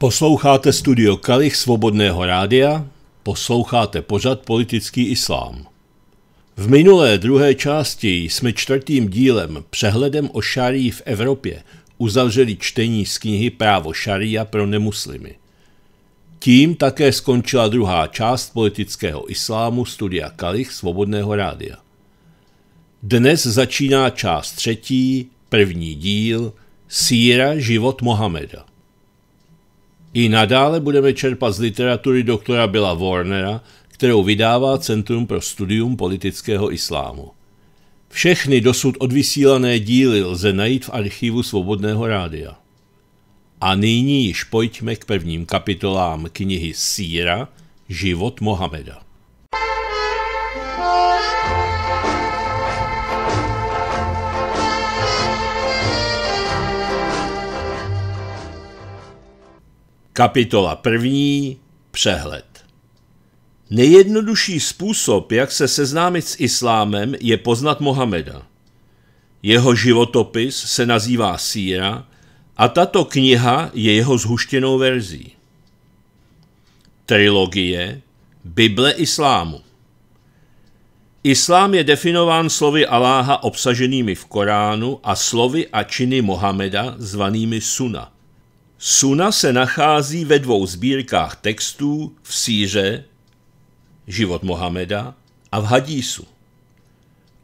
Posloucháte studio Kalich Svobodného rádia, posloucháte pořad Politický islám. V minulé druhé části jsme čtvrtým dílem Přehledem o šarí v Evropě uzavřeli čtení z knihy Právo šaria pro nemuslimy. Tím také skončila druhá část politického islámu studia Kalich Svobodného rádia. Dnes začíná část třetí, první díl, Síra život Mohameda. I nadále budeme čerpat z literatury doktora Billa Warnera, kterou vydává Centrum pro studium politického islámu. Všechny dosud odvysílané díly lze najít v archivu Svobodného rádia. A nyní již pojďme k prvním kapitolám knihy Síra Život Mohameda. Kapitola první. Přehled. Nejjednodušší způsob, jak se seznámit s islámem, je poznat Mohameda. Jeho životopis se nazývá Síra a tato kniha je jeho zhuštěnou verzí. Trilogie Bible islámu Islám je definován slovy Aláha obsaženými v Koránu a slovy a činy Mohameda zvanými Suna – Suna se nachází ve dvou sbírkách textů v síře život Mohameda, a v Hadísu.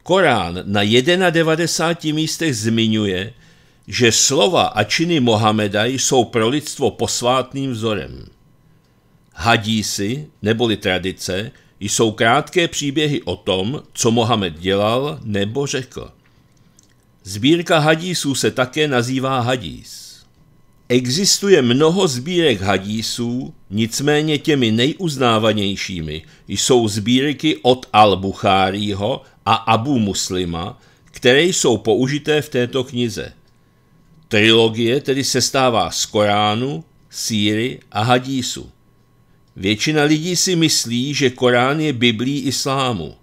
Korán na 91 místech zmiňuje, že slova a činy Mohameda jsou pro lidstvo posvátným vzorem. Hadísy, neboli tradice, jsou krátké příběhy o tom, co Mohamed dělal nebo řekl. Sbírka hadísů se také nazývá hadís. Existuje mnoho sbírek hadísů, nicméně těmi nejuznávanějšími jsou sbírky od Al-Buchárího a Abu Muslima, které jsou použité v této knize. Trilogie tedy sestává z Koránu, Síry a Hadísu. Většina lidí si myslí, že Korán je Biblí islámu.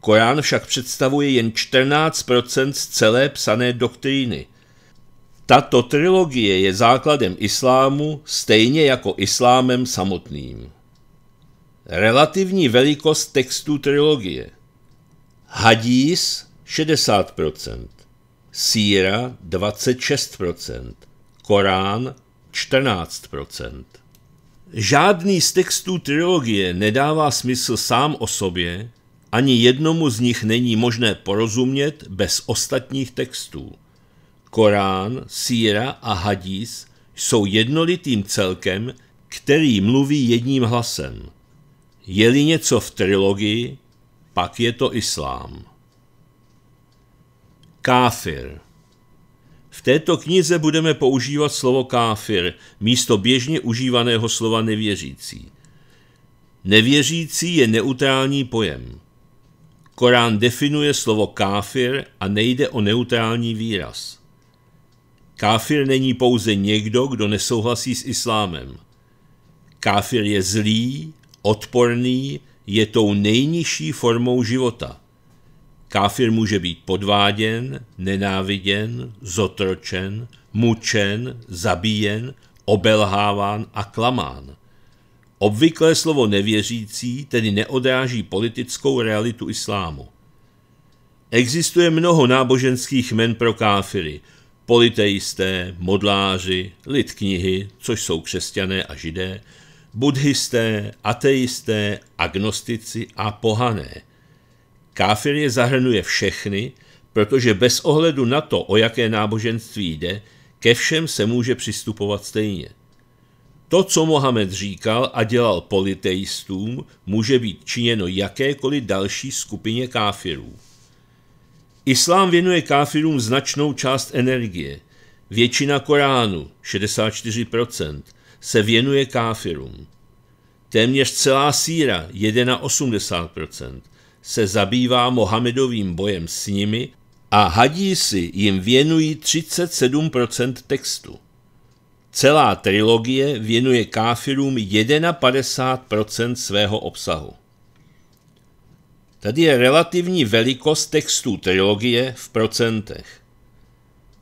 Korán však představuje jen 14 z celé psané doktríny – tato trilogie je základem islámu stejně jako islámem samotným. Relativní velikost textů trilogie Hadís 60%, Síra 26%, Korán 14%. Žádný z textů trilogie nedává smysl sám o sobě, ani jednomu z nich není možné porozumět bez ostatních textů. Korán, síra a hadís jsou jednolitým celkem, který mluví jedním hlasem. Je-li něco v trilogii, pak je to islám. Káfir V této knize budeme používat slovo káfir místo běžně užívaného slova nevěřící. Nevěřící je neutrální pojem. Korán definuje slovo káfir a nejde o neutrální výraz. Káfir není pouze někdo, kdo nesouhlasí s islámem. Káfir je zlý, odporný, je tou nejnižší formou života. Káfir může být podváděn, nenáviděn, zotročen, mučen, zabíjen, obelháván a klamán. Obvyklé slovo nevěřící tedy neodráží politickou realitu islámu. Existuje mnoho náboženských men pro káfiry – politeisté, modláři, lid knihy, což jsou křesťané a židé, buddhisté, ateisté, agnostici a pohané. Káfir je zahrnuje všechny, protože bez ohledu na to, o jaké náboženství jde, ke všem se může přistupovat stejně. To, co Mohamed říkal a dělal politeistům, může být činěno jakékoliv další skupině káfirů. Islám věnuje káfirům značnou část energie. Většina Koránu, 64%, se věnuje káfirům. Téměř celá síra, 81%, se zabývá Mohamedovým bojem s nimi a hadísi jim věnují 37% textu. Celá trilogie věnuje káfirům 51% svého obsahu. Tady je relativní velikost textů trilogie v procentech.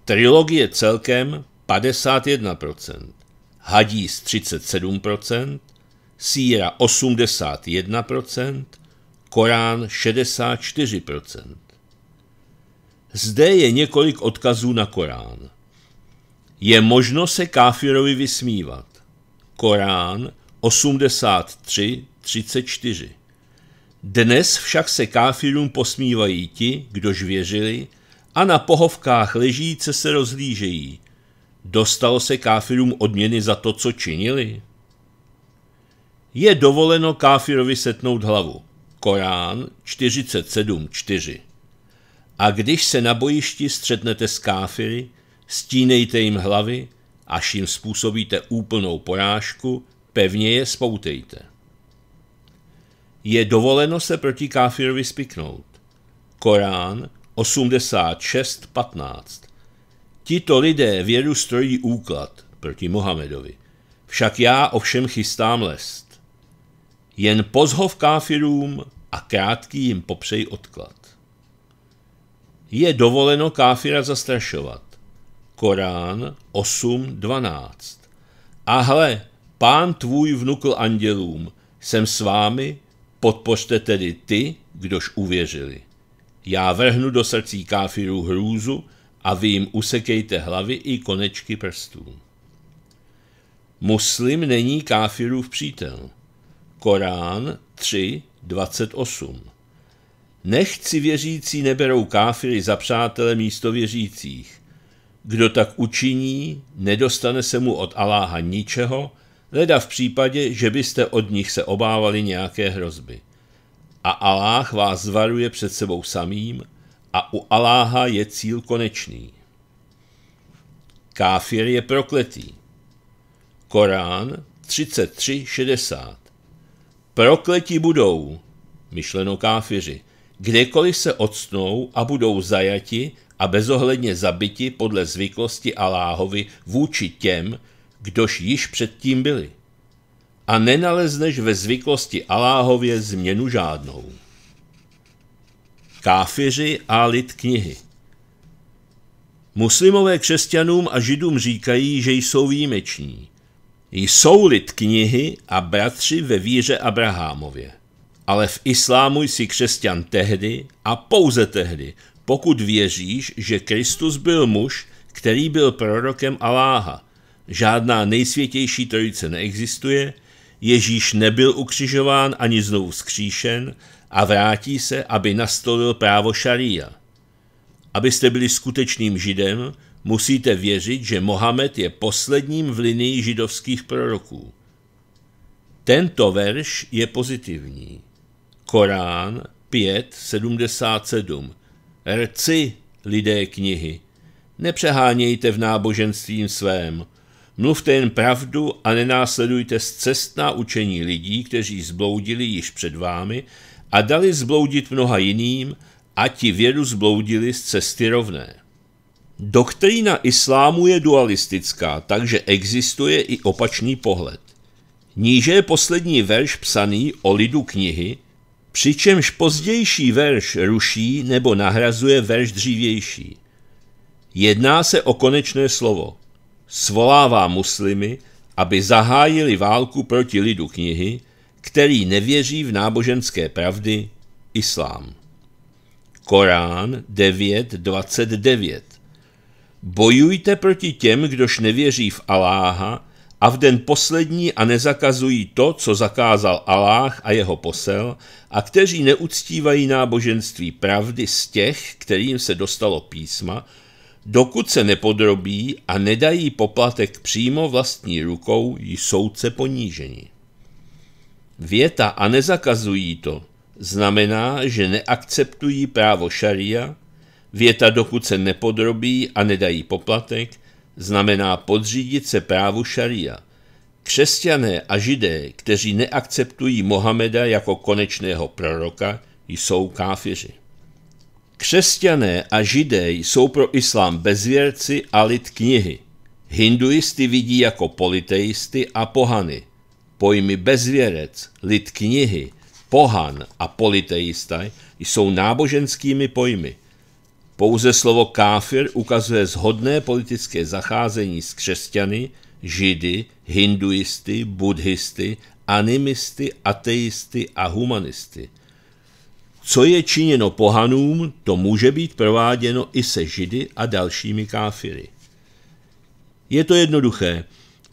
Trilogie celkem 51%, Hadís 37%, Síra 81%, Korán 64%. Zde je několik odkazů na Korán. Je možno se káfirovi vysmívat. Korán 83 34. Dnes však se káfirům posmívají ti, kdož věřili, a na pohovkách ležíce se rozlížejí. Dostalo se káfirům odměny za to, co činili? Je dovoleno káfirovi setnout hlavu. Korán 47.4 A když se na bojišti střetnete s káfiry, stínejte jim hlavy, až jim způsobíte úplnou porážku, pevně je spoutejte je dovoleno se proti káfirovi spiknout. Korán 86.15 Tito lidé věru strojí úklad proti Mohamedovi. Však já ovšem chystám lest. Jen pozhov káfirům a krátký jim popřej odklad. Je dovoleno káfira zastrašovat. Korán 8.12 A hle, pán tvůj vnukl andělům, jsem s vámi Podpořte tedy ty, kdož uvěřili. Já vrhnu do srdcí káfirů hrůzu a vy jim usekejte hlavy i konečky prstů. Muslim není káfirův přítel. Korán 3:28. Nechci věřící neberou káfiry za přátele místo věřících. Kdo tak učiní, nedostane se mu od Aláha ničeho leda v případě, že byste od nich se obávali nějaké hrozby. A Aláh vás zvaruje před sebou samým a u Aláha je cíl konečný. Káfir je prokletý. Korán 33.60 Prokleti budou, myšleno káfiři, kdekoliv se odstnou a budou zajati a bezohledně zabiti podle zvyklosti Aláhovi vůči těm, kdož již předtím byli. A nenalezneš ve zvyklosti Aláhově změnu žádnou. Káfiři a lid knihy Muslimové křesťanům a židům říkají, že jsou výjimeční. Jsou lid knihy a bratři ve víře Abrahamově. Ale v islámu jsi křesťan tehdy a pouze tehdy, pokud věříš, že Kristus byl muž, který byl prorokem Aláha, Žádná nejsvětější trojice neexistuje, Ježíš nebyl ukřižován ani znovu vzkříšen a vrátí se, aby nastolil právo šaria. Abyste byli skutečným židem, musíte věřit, že Mohamed je posledním v linii židovských proroků. Tento verš je pozitivní. Korán 5.77 Rci, lidé knihy, nepřehánějte v náboženstvím svém, Mluvte jen pravdu a nenásledujte zcestná učení lidí, kteří zbloudili již před vámi a dali zbloudit mnoha jiným, a ti vědu zbloudili z cesty rovné. Doktrína islámu je dualistická, takže existuje i opačný pohled. Níže je poslední verš psaný o lidu knihy, přičemž pozdější verš ruší nebo nahrazuje verš dřívější. Jedná se o konečné slovo – svolává muslimy, aby zahájili válku proti lidu knihy, který nevěří v náboženské pravdy islám. Korán 9.29 Bojujte proti těm, kdož nevěří v Aláha a v den poslední a nezakazují to, co zakázal Aláh a jeho posel a kteří neuctívají náboženství pravdy z těch, kterým se dostalo písma, Dokud se nepodrobí a nedají poplatek přímo vlastní rukou, jsou se poníženi. Věta a nezakazují to znamená, že neakceptují právo šaria, věta dokud se nepodrobí a nedají poplatek, znamená podřídit se právu šaria. Křesťané a židé, kteří neakceptují Mohameda jako konečného proroka, jsou káfiři. Křesťané a židé jsou pro islám bezvěrci a lid knihy. Hinduisty vidí jako politeisty a pohany. Pojmy bezvěrec, lid knihy, pohan a politeista jsou náboženskými pojmy. Pouze slovo káfir ukazuje zhodné politické zacházení s křesťany, židy, hinduisty, buddhisty, animisty, ateisty a humanisty – co je činěno pohanům, to může být prováděno i se židy a dalšími káfiry. Je to jednoduché.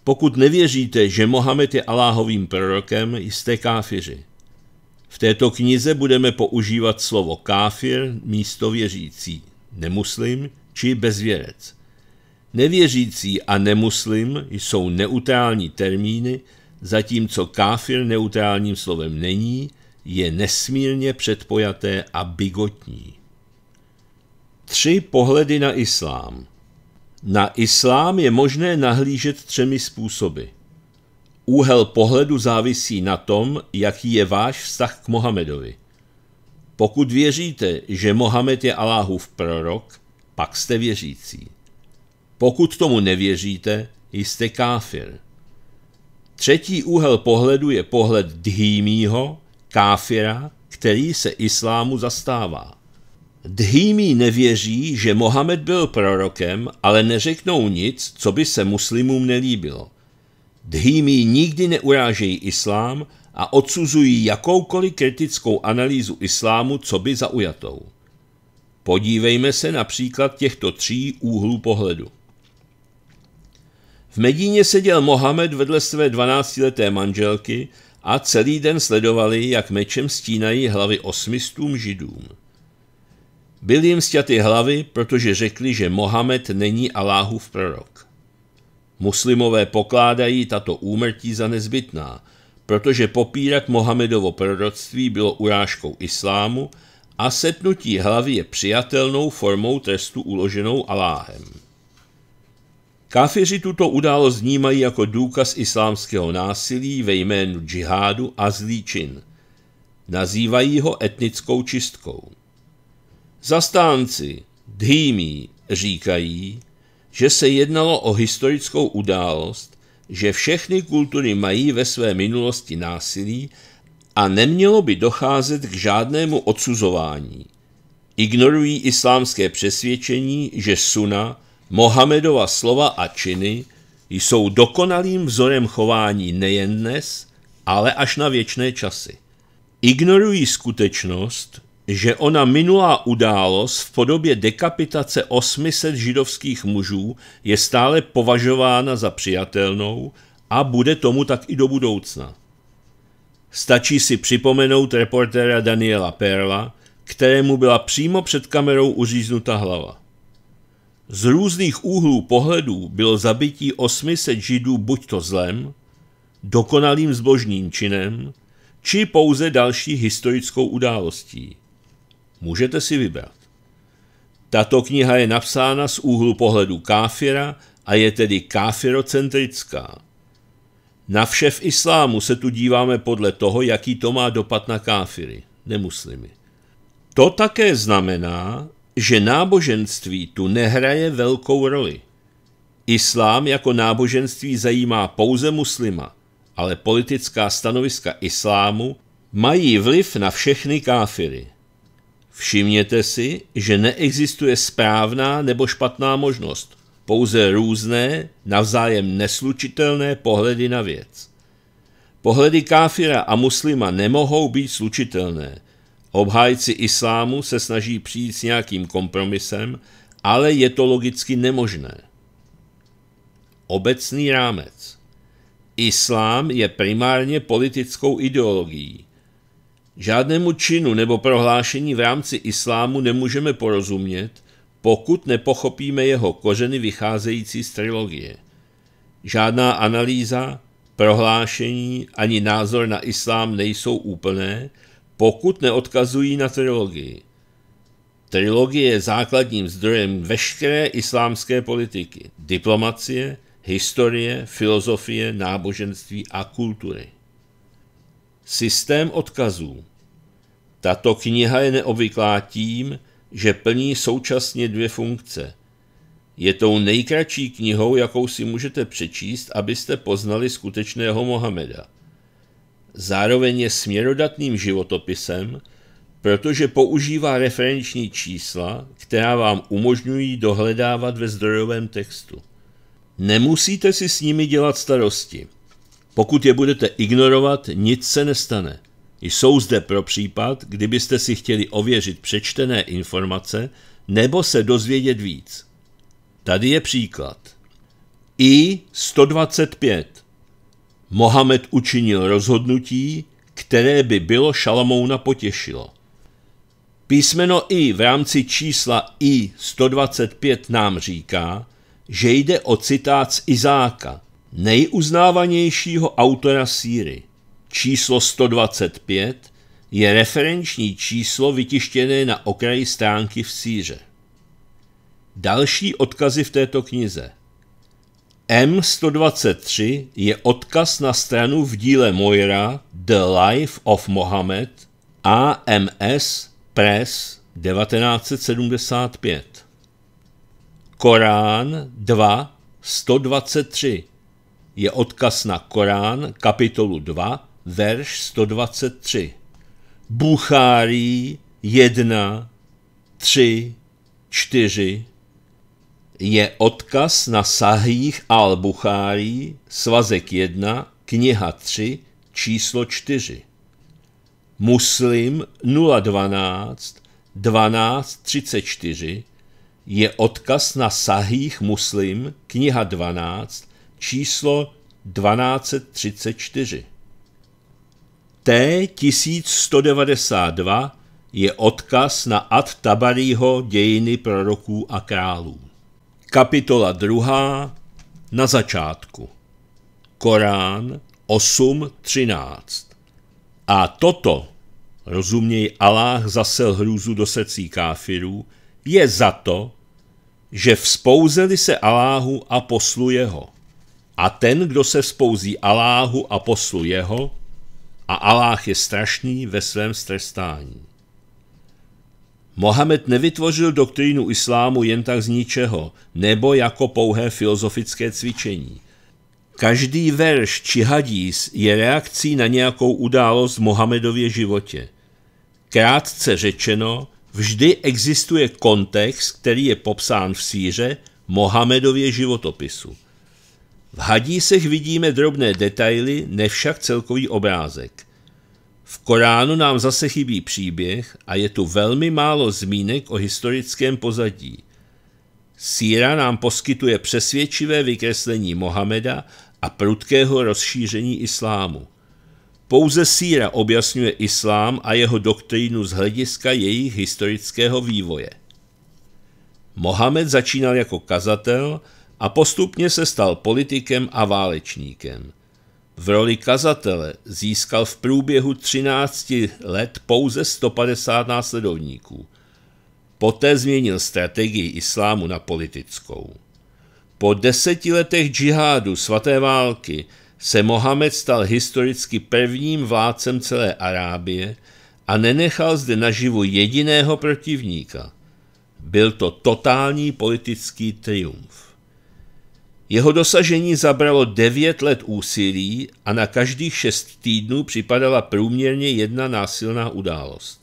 Pokud nevěříte, že Mohamed je Aláhovým prorokem, jste káfiři. V této knize budeme používat slovo káfir místo věřící, nemuslim či bezvěrec. Nevěřící a nemuslim jsou neutrální termíny, zatímco káfir neutrálním slovem není je nesmírně předpojaté a bigotní. Tři pohledy na islám. Na islám je možné nahlížet třemi způsoby. Úhel pohledu závisí na tom, jaký je váš vztah k Mohamedovi. Pokud věříte, že Mohamed je Aláhův prorok, pak jste věřící. Pokud tomu nevěříte, jste káfir. Třetí úhel pohledu je pohled dhýmího, káfira, který se islámu zastává. Dhýmí nevěří, že Mohamed byl prorokem, ale neřeknou nic, co by se muslimům nelíbilo. Dhýmí nikdy neurážejí islám a odsuzují jakoukoliv kritickou analýzu islámu, co by zaujatou. Podívejme se například těchto tří úhlů pohledu. V Medíně seděl Mohamed vedle své 12-leté manželky, a celý den sledovali, jak mečem stínají hlavy osmistům židům. Byly jim stěty hlavy, protože řekli, že Mohamed není Aláhův prorok. Muslimové pokládají tato úmrtí za nezbytná, protože popírat Mohamedovo proroctví bylo urážkou islámu a setnutí hlavy je přijatelnou formou trestu uloženou Aláhem. Káfiři tuto událost vnímají jako důkaz islámského násilí ve jménu džihádu a zlíčin. Nazývají ho etnickou čistkou. Zastánci dhýmí říkají, že se jednalo o historickou událost, že všechny kultury mají ve své minulosti násilí a nemělo by docházet k žádnému odsuzování. Ignorují islámské přesvědčení, že suna Mohamedova slova a činy jsou dokonalým vzorem chování nejen dnes, ale až na věčné časy. Ignorují skutečnost, že ona minulá událost v podobě dekapitace 800 židovských mužů je stále považována za přijatelnou a bude tomu tak i do budoucna. Stačí si připomenout reportéra Daniela Perla, kterému byla přímo před kamerou uříznuta hlava. Z různých úhlů pohledů bylo zabití 800 židů buďto zlem, dokonalým zbožným činem, či pouze další historickou událostí. Můžete si vybrat. Tato kniha je napsána z úhlu pohledu káfira a je tedy káfirocentrická. Na vše v islámu se tu díváme podle toho, jaký to má dopad na káfiry, nemuslimy. To také znamená, že náboženství tu nehraje velkou roli. Islám jako náboženství zajímá pouze muslima, ale politická stanoviska islámu mají vliv na všechny káfiry. Všimněte si, že neexistuje správná nebo špatná možnost, pouze různé, navzájem neslučitelné pohledy na věc. Pohledy káfira a muslima nemohou být slučitelné – Obhájci islámu se snaží přijít s nějakým kompromisem, ale je to logicky nemožné. Obecný rámec. Islám je primárně politickou ideologií. Žádnému činu nebo prohlášení v rámci islámu nemůžeme porozumět, pokud nepochopíme jeho kořeny vycházející z trilogie. Žádná analýza, prohlášení ani názor na islám nejsou úplné, pokud neodkazují na trilogii. Trilogie je základním zdrojem veškeré islámské politiky, diplomacie, historie, filozofie, náboženství a kultury. Systém odkazů. Tato kniha je neobvyklá tím, že plní současně dvě funkce. Je tou nejkratší knihou, jakou si můžete přečíst, abyste poznali skutečného Mohameda – Zároveň je směrodatným životopisem, protože používá referenční čísla, která vám umožňují dohledávat ve zdrojovém textu. Nemusíte si s nimi dělat starosti. Pokud je budete ignorovat, nic se nestane. Jsou zde pro případ, kdybyste si chtěli ověřit přečtené informace nebo se dozvědět víc. Tady je příklad. I 125 Mohamed učinil rozhodnutí, které by bylo Šalamouna potěšilo. Písmeno I v rámci čísla I 125 nám říká, že jde o citát z Izáka, nejuznávanějšího autora síry. Číslo 125 je referenční číslo vytištěné na okraji stránky v síře. Další odkazy v této knize – M123 je odkaz na stranu v díle Moira The Life of Mohammed AMS Press 1975. Korán 2 123 je odkaz na Korán kapitolu 2 verš 123. Buchárí 1 3 4 je odkaz na Sahých al-Buchárij, svazek 1, kniha 3, číslo 4. Muslim 012 1234 je odkaz na Sahých Muslim, kniha 12, číslo 1234. T 1192 je odkaz na Ad Tabarího dějiny proroků a králů. Kapitola 2. Na začátku. Korán 8.13. A toto, rozuměj Aláh zasel hrůzu do secí káfirů, je za to, že vzpouzeli se Aláhu a poslu jeho. A ten, kdo se vzpouzí Aláhu a poslu jeho, a Aláh je strašný ve svém strestání. Mohamed nevytvořil doktrínu islámu jen tak z ničeho, nebo jako pouhé filozofické cvičení. Každý verš či hadís je reakcí na nějakou událost v Mohamedově životě. Krátce řečeno, vždy existuje kontext, který je popsán v síře Mohamedově životopisu. V hadísech vidíme drobné detaily, nevšak celkový obrázek – v Koránu nám zase chybí příběh a je tu velmi málo zmínek o historickém pozadí. Síra nám poskytuje přesvědčivé vykreslení Mohameda a prudkého rozšíření islámu. Pouze síra objasňuje islám a jeho doktrínu z hlediska jejich historického vývoje. Mohamed začínal jako kazatel a postupně se stal politikem a válečníkem – v roli kazatele získal v průběhu 13 let pouze 150 následovníků. Poté změnil strategii islámu na politickou. Po deseti letech džihádu svaté války se Mohamed stal historicky prvním vládcem celé Arábie a nenechal zde naživu jediného protivníka. Byl to totální politický triumf. Jeho dosažení zabralo 9 let úsilí a na každých 6 týdnů připadala průměrně jedna násilná událost.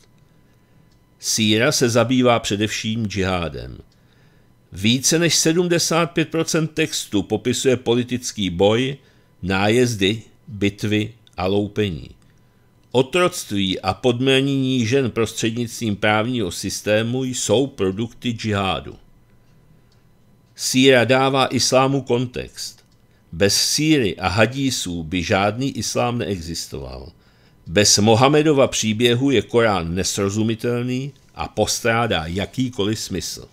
Síra se zabývá především džihádem. Více než 75% textu popisuje politický boj, nájezdy, bitvy a loupení. Otroctví a podměnění žen prostřednictvím právního systému jsou produkty džihádu. Síra dává islámu kontext. Bez síry a hadísů by žádný islám neexistoval. Bez Mohamedova příběhu je Korán nesrozumitelný a postrádá jakýkoliv smysl.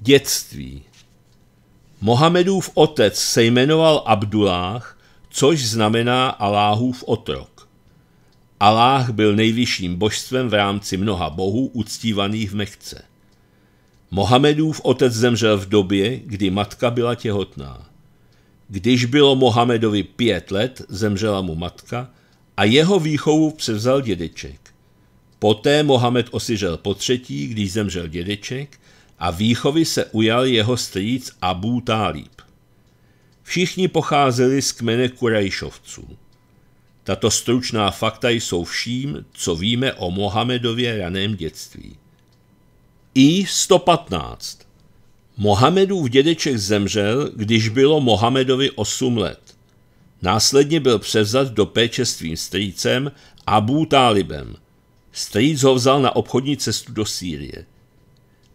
Dětství Mohamedův otec se jmenoval Abduláh, což znamená Aláhův otrok. Aláh byl nejvyšším božstvem v rámci mnoha bohů uctívaných v Mekce. Mohamedův otec zemřel v době, kdy matka byla těhotná. Když bylo Mohamedovi pět let, zemřela mu matka a jeho výchovu převzal dědeček. Poté Mohamed osiřel po třetí, když zemřel dědeček a výchovy se ujal jeho strýc Abu Talib. Všichni pocházeli z kmene Kurajšovců. Tato stručná fakta jsou vším, co víme o Mohamedově raném dětství. I 115. Mohamedův dědeček zemřel, když bylo Mohamedovi 8 let. Následně byl převzat do péče svým strýcem Abu Talibem. Strýc ho vzal na obchodní cestu do Sýrie.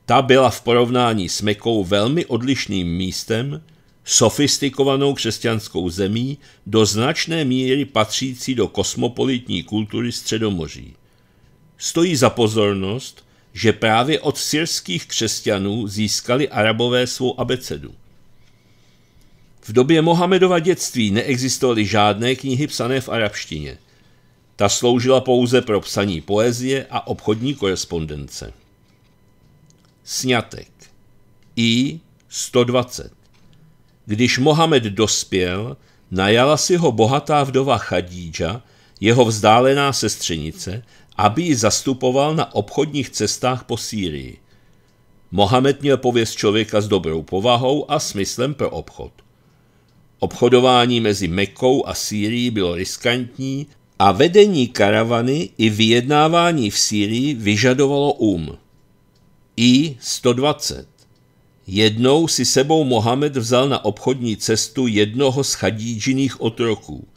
Ta byla v porovnání s Mekou velmi odlišným místem, sofistikovanou křesťanskou zemí, do značné míry patřící do kosmopolitní kultury Středomoří. Stojí za pozornost, že právě od syrských křesťanů získali arabové svou abecedu. V době Mohamedova dětství neexistovaly žádné knihy psané v arabštině. Ta sloužila pouze pro psaní poezie a obchodní korespondence. Sňatek I 120 Když Mohamed dospěl, najala si ho bohatá vdova Chadíža, jeho vzdálená sestřenice, aby ji zastupoval na obchodních cestách po Sýrii. Mohamed měl pověst člověka s dobrou povahou a smyslem pro obchod. Obchodování mezi Mekou a Sýrií bylo riskantní a vedení karavany i vyjednávání v Sýrii vyžadovalo um. I 120. Jednou si sebou Mohamed vzal na obchodní cestu jednoho z chadíčiných otroků.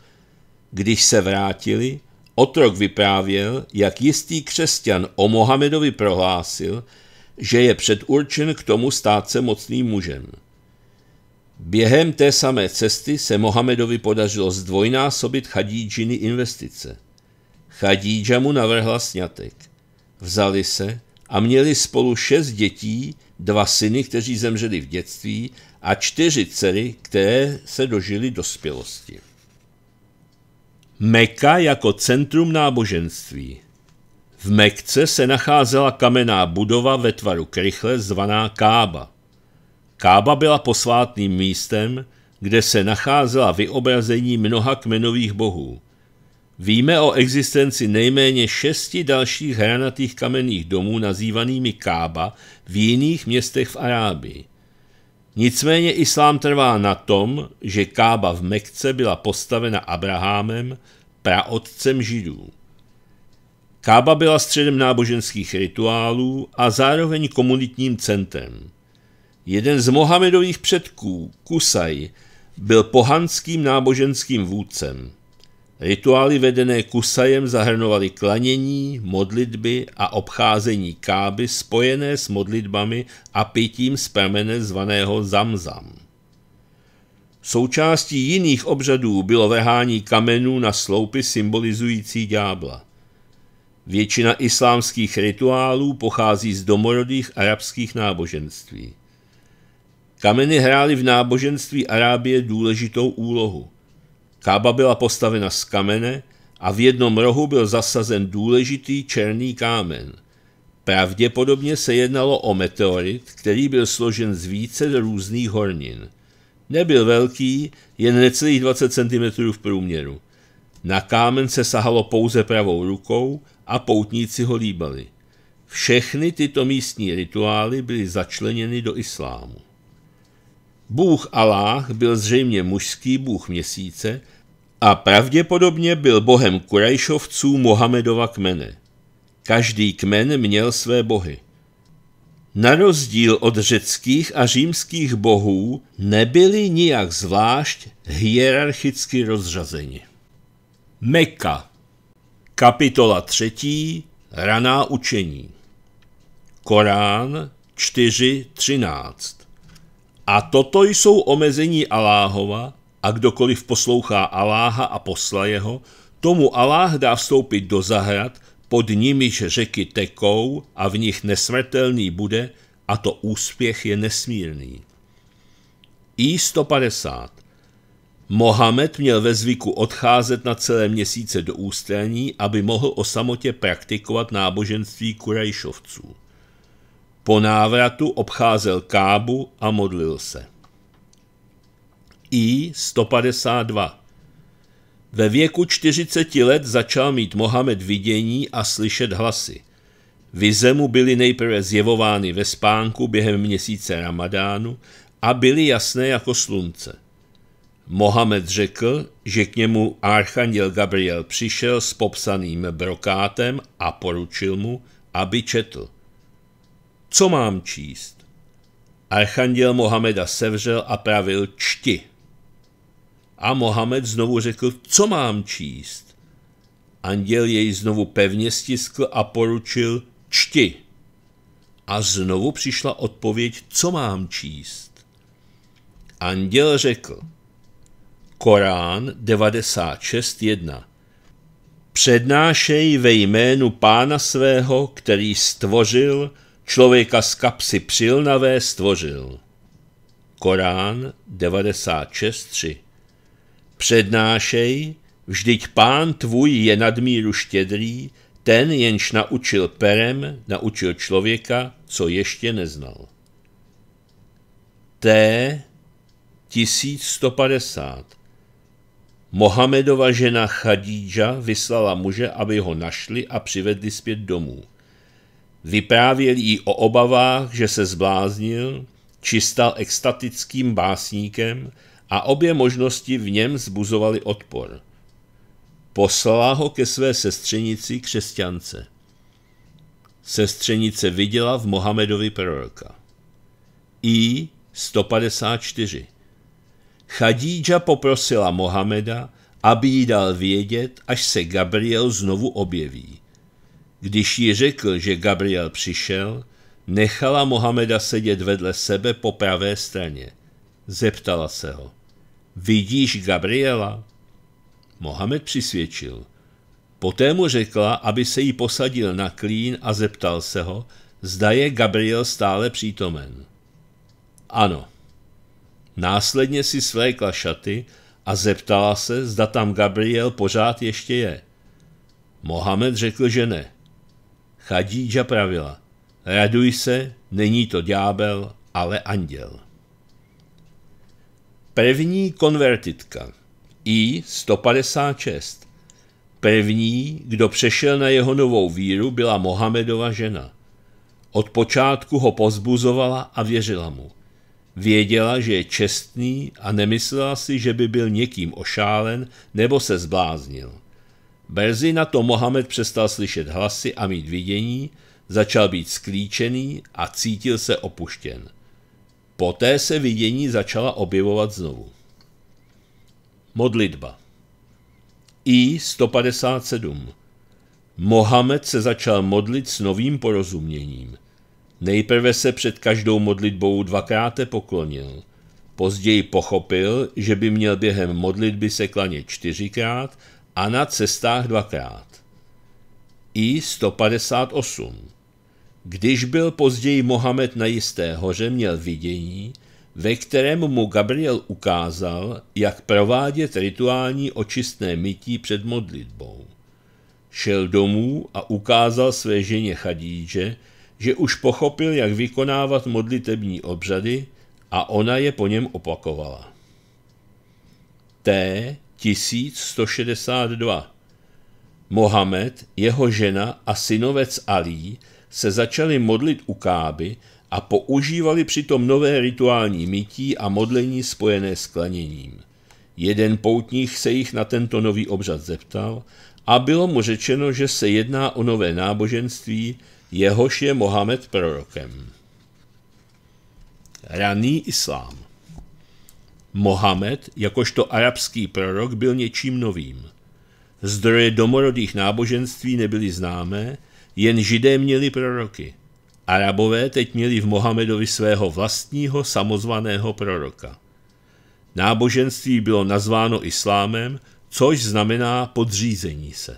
Když se vrátili, Otrok vyprávěl, jak jistý křesťan o Mohamedovi prohlásil, že je předurčen k tomu stát se mocným mužem. Během té samé cesty se Mohamedovi podařilo zdvojnásobit Chadíčiny investice. Chadíča mu navrhla sňatek. Vzali se a měli spolu šest dětí, dva syny, kteří zemřeli v dětství, a čtyři dcery, které se dožily dospělosti. Meka jako centrum náboženství. V Mekce se nacházela kamenná budova ve tvaru krychle zvaná Kába. Kába byla posvátným místem, kde se nacházela vyobrazení mnoha kmenových bohů. Víme o existenci nejméně šesti dalších hranatých kamenných domů nazývanými Kába v jiných městech v Arábii. Nicméně islám trvá na tom, že Kába v Mekce byla postavena Abrahamem, praotcem židů. Kába byla středem náboženských rituálů a zároveň komunitním centrem. Jeden z Mohamedových předků, Kusaj, byl pohanským náboženským vůdcem. Rituály vedené kusajem zahrnovaly klanění, modlitby a obcházení káby spojené s modlitbami a pitím z pramene zvaného zamzam. Součástí jiných obřadů bylo vehání kamenů na sloupy symbolizující ďábla. Většina islámských rituálů pochází z domorodých arabských náboženství. Kameny hrály v náboženství Arábie důležitou úlohu – Kába byla postavena z kamene a v jednom rohu byl zasazen důležitý černý kámen. Pravděpodobně se jednalo o meteorit, který byl složen z více různých hornin. Nebyl velký, jen necelých 20 cm v průměru. Na kámen se sahalo pouze pravou rukou a poutníci ho líbali. Všechny tyto místní rituály byly začleněny do islámu. Bůh Aláh byl zřejmě mužský bůh měsíce a pravděpodobně byl bohem Kurajšovců Mohamedova kmene. Každý kmen měl své bohy. Na rozdíl od řeckých a římských bohů nebyli nijak zvlášť hierarchicky rozřazeni. Meka Kapitola 3. Raná učení Korán 4.13 a toto jsou omezení Aláhova a kdokoliv poslouchá Aláha a posla jeho, tomu Aláh dá vstoupit do zahrad, pod nimiž řeky tekou a v nich nesmrtelný bude, a to úspěch je nesmírný. I 150. Mohamed měl ve zvyku odcházet na celé měsíce do ústraní, aby mohl o samotě praktikovat náboženství kurajšovců. Po návratu obcházel Kábu a modlil se. I 152. Ve věku 40 let začal mít Mohamed vidění a slyšet hlasy. Vize mu byly nejprve zjevovány ve spánku během měsíce Ramadánu a byly jasné jako slunce. Mohamed řekl, že k němu archanděl Gabriel přišel s popsaným brokátem a poručil mu, aby četl. Co mám číst? Archanděl Mohameda sevřel a pravil čti. A Mohamed znovu řekl, co mám číst? Anděl jej znovu pevně stiskl a poručil čti. A znovu přišla odpověď, co mám číst. Anděl řekl, Korán 96.1 Přednášej ve jménu pána svého, který stvořil, člověka z kapsy přilnavé stvořil. Korán 96.3 Přednášej, vždyť pán tvůj je nadmíru štědrý, ten jenž naučil perem, naučil člověka, co ještě neznal. T. 1150 Mohamedova žena Chadíža vyslala muže, aby ho našli a přivedli zpět domů. Vyprávěl jí o obavách, že se zbláznil, či stal extatickým básníkem a obě možnosti v něm zbuzovaly odpor. Poslala ho ke své sestřenici křesťance. Sestřenice viděla v Mohamedovi proroka. I 154. Chadídža poprosila Mohameda, aby jí dal vědět, až se Gabriel znovu objeví. Když jí řekl, že Gabriel přišel, nechala Mohameda sedět vedle sebe po pravé straně. Zeptala se ho. Vidíš Gabriela? Mohamed přisvědčil. Poté mu řekla, aby se jí posadil na klín a zeptal se ho, zda je Gabriel stále přítomen. Ano. Následně si svlékla šaty a zeptala se, zda tam Gabriel pořád ještě je. Mohamed řekl, že ne. Chadíža pravila, raduj se, není to ďábel, ale anděl. První konvertitka I 156 První, kdo přešel na jeho novou víru, byla Mohamedova žena. Od počátku ho pozbuzovala a věřila mu. Věděla, že je čestný a nemyslela si, že by byl někým ošálen nebo se zbláznil. Brzy na to Mohamed přestal slyšet hlasy a mít vidění, začal být sklíčený a cítil se opuštěn. Poté se vidění začala objevovat znovu. Modlitba I 157 Mohamed se začal modlit s novým porozuměním. Nejprve se před každou modlitbou dvakrát poklonil. Později pochopil, že by měl během modlitby se klanět čtyřikrát a na cestách dvakrát. I 158. Když byl později Mohamed na jisté hoře, měl vidění, ve kterém mu Gabriel ukázal, jak provádět rituální očistné mytí před modlitbou. Šel domů a ukázal své ženě Chadíže, že už pochopil, jak vykonávat modlitební obřady a ona je po něm opakovala. T 1162. Mohamed, jeho žena a synovec Alí se začali modlit u Káby a používali přitom nové rituální mytí a modlení spojené s klaněním. Jeden poutník se jich na tento nový obřad zeptal a bylo mu řečeno, že se jedná o nové náboženství, jehož je Mohamed prorokem. Raný islám Mohamed, jakožto arabský prorok, byl něčím novým. Zdroje domorodých náboženství nebyly známé, jen židé měli proroky. Arabové teď měli v Mohamedovi svého vlastního samozvaného proroka. Náboženství bylo nazváno islámem, což znamená podřízení se.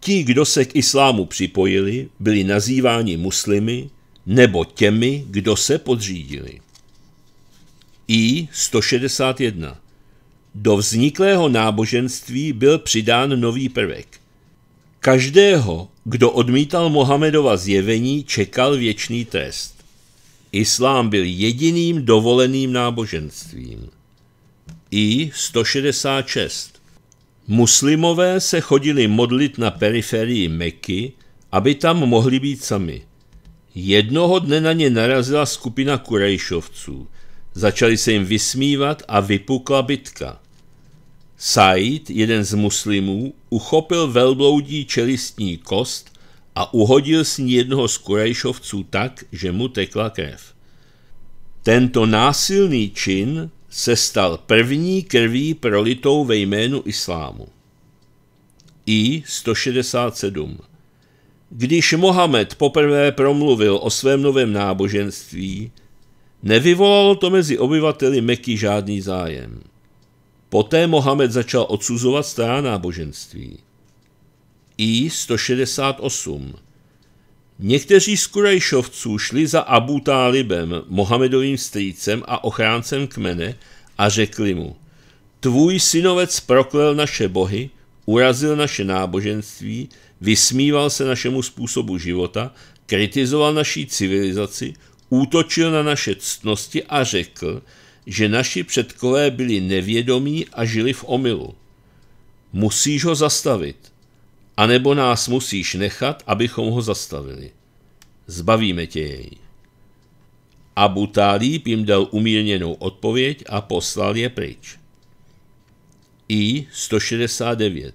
Ti, kdo se k islámu připojili, byli nazýváni muslimy nebo těmi, kdo se podřídili. I 161. Do vzniklého náboženství byl přidán nový prvek. Každého, kdo odmítal Mohamedova zjevení, čekal věčný trest. Islám byl jediným dovoleným náboženstvím. I 166. Muslimové se chodili modlit na periferii Meky, aby tam mohli být sami. Jednoho dne na ně narazila skupina kurejšovců – Začali se jim vysmívat a vypukla bitka. Said, jeden z muslimů, uchopil velbloudí čelistní kost a uhodil s ní jednoho z kurajšovců tak, že mu tekla krev. Tento násilný čin se stal první krví prolitou ve jménu islámu. I 167. Když Mohamed poprvé promluvil o svém novém náboženství, Nevyvolalo to mezi obyvateli Meky žádný zájem. Poté Mohamed začal odsuzovat stará náboženství. I 168. Někteří z Kurajšovců šli za Abu Talibem, Mohamedovým strýcem a ochráncem kmene a řekli mu, tvůj synovec proklel naše bohy, urazil naše náboženství, vysmíval se našemu způsobu života, kritizoval naší civilizaci, útočil na naše ctnosti a řekl, že naši předkové byli nevědomí a žili v omylu. Musíš ho zastavit, anebo nás musíš nechat, abychom ho zastavili. Zbavíme tě jej. Abu Talib jim dal umírněnou odpověď a poslal je pryč. I 169.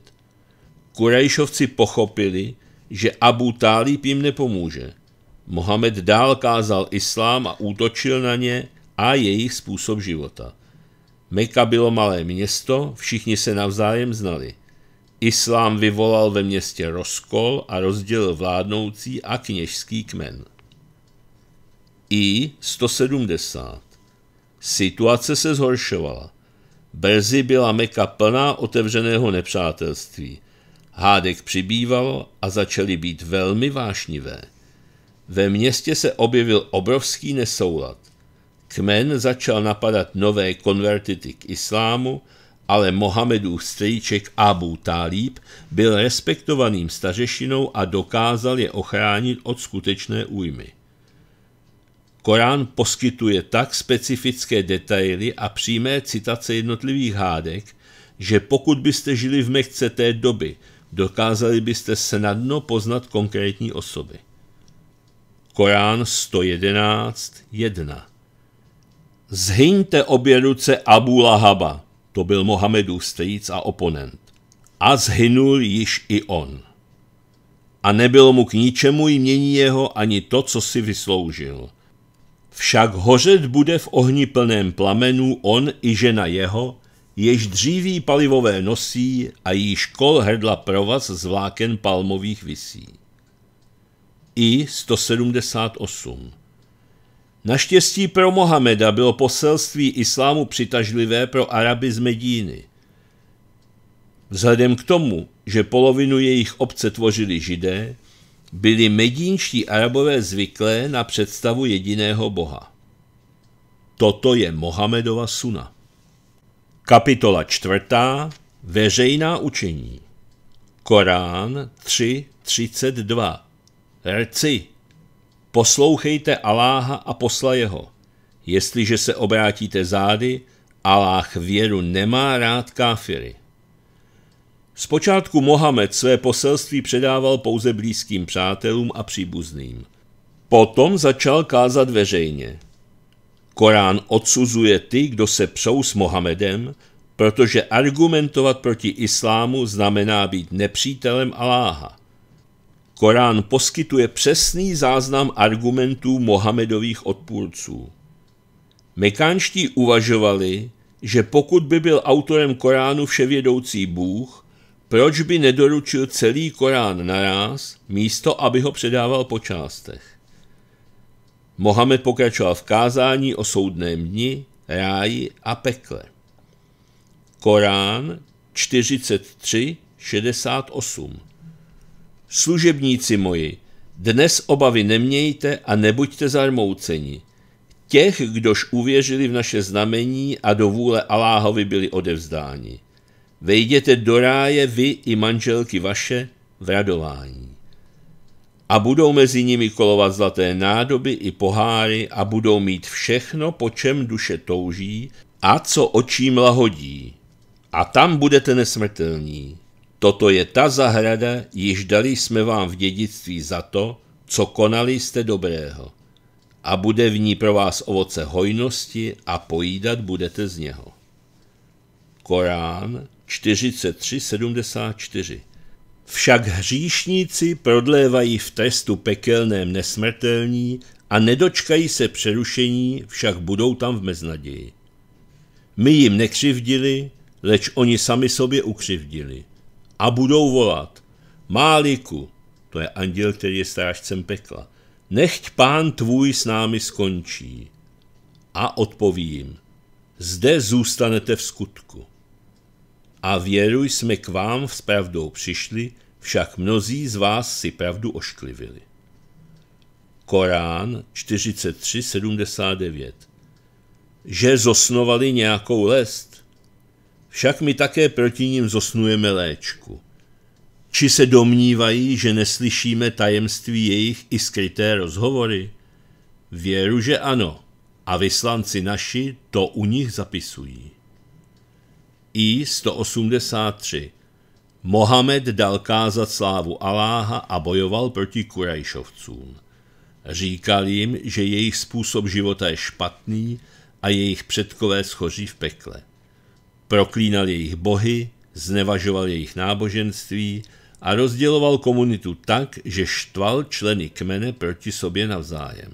Kurajšovci pochopili, že Abu Talib jim nepomůže Mohamed dál kázal islám a útočil na ně a jejich způsob života. Meka bylo malé město, všichni se navzájem znali. Islám vyvolal ve městě rozkol a rozdělil vládnoucí a kněžský kmen. I 170. Situace se zhoršovala. Brzy byla Meka plná otevřeného nepřátelství. Hádek přibývalo a začaly být velmi vášnivé. Ve městě se objevil obrovský nesoulad. Kmen začal napadat nové konvertity k islámu, ale Mohamedův strýček Abu Talib byl respektovaným stařešinou a dokázal je ochránit od skutečné újmy. Korán poskytuje tak specifické detaily a přímé citace jednotlivých hádek, že pokud byste žili v Mekce té doby, dokázali byste snadno poznat konkrétní osoby. Korán 111.1. Zhyňte obě ruce Abu Lahaba, to byl Mohamedův strýc a oponent. A zhynul již i on. A nebylo mu k ničemu jmění jeho ani to, co si vysloužil. Však hořet bude v ohni plném plamenu on i žena jeho, jež dříví palivové nosí a již kol hrdla provaz z vláken palmových visí i 178. Naštěstí pro Mohameda bylo poselství islámu přitažlivé pro Araby z Medíny. Vzhledem k tomu, že polovinu jejich obce tvořili židé, byli medínští arabové zvyklé na představu jediného boha. Toto je Mohamedova suna. Kapitola čtvrtá. Veřejná učení. Korán 3.32 Rci, poslouchejte Aláha a posla jeho. Jestliže se obrátíte zády, Aláh věru nemá rád káfiry. Zpočátku Mohamed své poselství předával pouze blízkým přátelům a příbuzným. Potom začal kázat veřejně. Korán odsuzuje ty, kdo se přou s Mohamedem, protože argumentovat proti islámu znamená být nepřítelem Aláha. Korán poskytuje přesný záznam argumentů Mohamedových odpůrců. Mekánští uvažovali, že pokud by byl autorem Koránu vševědoucí Bůh, proč by nedoručil celý Korán naraz, místo aby ho předával po částech? Mohamed pokračoval v kázání o soudném dni, ráji a pekle. Korán 43.68 Služebníci moji, dnes obavy nemějte a nebuďte zarmouceni. Těch, kdož uvěřili v naše znamení a do vůle Aláhovi byli odevzdáni. Vejděte do ráje vy i manželky vaše v radování. A budou mezi nimi kolovat zlaté nádoby i poháry a budou mít všechno, po čem duše touží a co očím lahodí. A tam budete nesmrtelní. Toto je ta zahrada, již dali jsme vám v dědictví za to, co konali jste dobrého. A bude v ní pro vás ovoce hojnosti a pojídat budete z něho. Korán 43.74 Však hříšníci prodlévají v trestu pekelném nesmrtelní a nedočkají se přerušení, však budou tam v meznaději. My jim nekřivdili, leč oni sami sobě ukřivdili – a budou volat Máliku, to je anděl, který je strážcem pekla, nechť pán tvůj s námi skončí. A odpovím, zde zůstanete v skutku. A věruj jsme k vám s pravdou přišli, však mnozí z vás si pravdu ošklivili. Korán 43.79 Že zosnovali nějakou lest, však my také proti ním zosnujeme léčku. Či se domnívají, že neslyšíme tajemství jejich i skryté rozhovory? Věru, že ano. A vyslanci naši to u nich zapisují. I 183. Mohamed dal kázat slávu Aláha a bojoval proti Kurajšovcům. Říkal jim, že jejich způsob života je špatný a jejich předkové schoří v pekle. Proklínal jejich bohy, znevažoval jejich náboženství a rozděloval komunitu tak, že štval členy kmene proti sobě navzájem.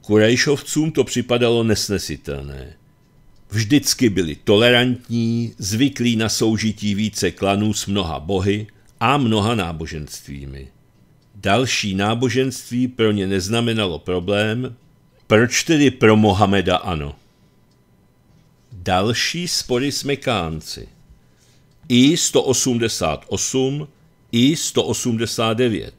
Kurejšovcům to připadalo nesnesitelné. Vždycky byli tolerantní, zvyklí na soužití více klanů s mnoha bohy a mnoha náboženstvími. Další náboženství pro ně neznamenalo problém, proč tedy pro Mohameda ano? další spory smykánci. I 188, i 189.